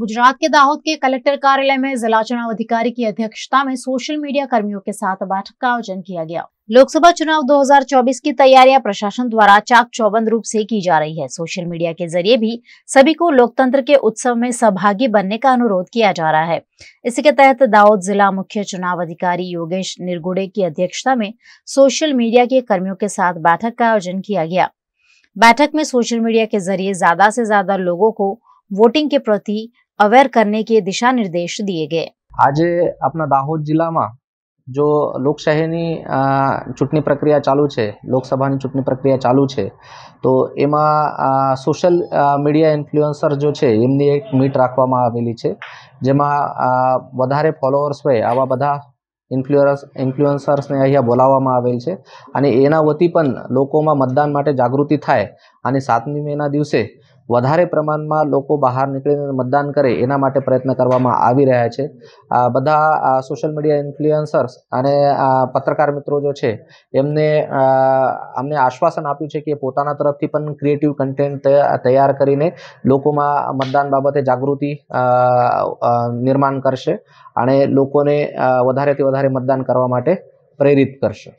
गुजरात के दाहोद के कलेक्टर कार्यालय में जिला चुनाव अधिकारी की अध्यक्षता में सोशल मीडिया कर्मियों के साथ बैठक का आयोजन किया गया लोकसभा चुनाव 2024 की तैयारियां प्रशासन द्वारा चाक चौबंद रूप से की जा रही है सोशल मीडिया के जरिए भी सभी को लोकतंत्र के उत्सव में सहभागी बनने का अनुरोध किया जा रहा है इसी के तहत दाऊद जिला मुख्य चुनाव अधिकारी योगेश निरगुड़े की अध्यक्षता में सोशल मीडिया के कर्मियों के साथ बैठक का आयोजन किया गया बैठक में सोशल मीडिया के जरिए ज्यादा से ज्यादा लोगों को वोटिंग के प्रति અવેર કરને કે दिशा निर्देश दिए गए આજે આપણા દાહોદ જિલ્લામાં જો લોકશાહીની ચૂંટણી પ્રક્રિયા ચાલુ છે લોકસભાની ચૂંટણી પ્રક્રિયા ચાલુ છે તો એમાં સોશિયલ મીડિયા ઇન્ફ્લુઅન્સર જો છે એમની એક મીટ રાખવામાં આવેલી છે જેમાં વધારે ફોલોઅર્સ હોય આવા બધા ઇન્ફ્લુઅન્સ ઇન્ફ્લુઅન્સર્સને અહીંયા બોલાવવામાં આવેલ છે અને એના વતી પણ લોકોમાં મતદાન માટે જાગૃતિ થાય અને સાતમી મેના દિવસે વધારે પ્રમાણમાં લોકો બહાર નીકળીને મતદાન કરે એના માટે પ્રયત્ન કરવામાં આવી રહ્યા છે આ બધા સોશિયલ મીડિયા ઇન્ફ્લુએન્સર્સ અને પત્રકાર મિત્રો જો છે એમને અમને આશ્વાસન આપ્યું છે કે પોતાના તરફથી પણ ક્રિએટિવ કન્ટેન્ટ તૈયાર કરીને લોકોમાં મતદાન બાબતે જાગૃતિ નિર્માણ કરશે અને લોકોને વધારેથી વધારે મતદાન કરવા માટે પ્રેરિત કરશે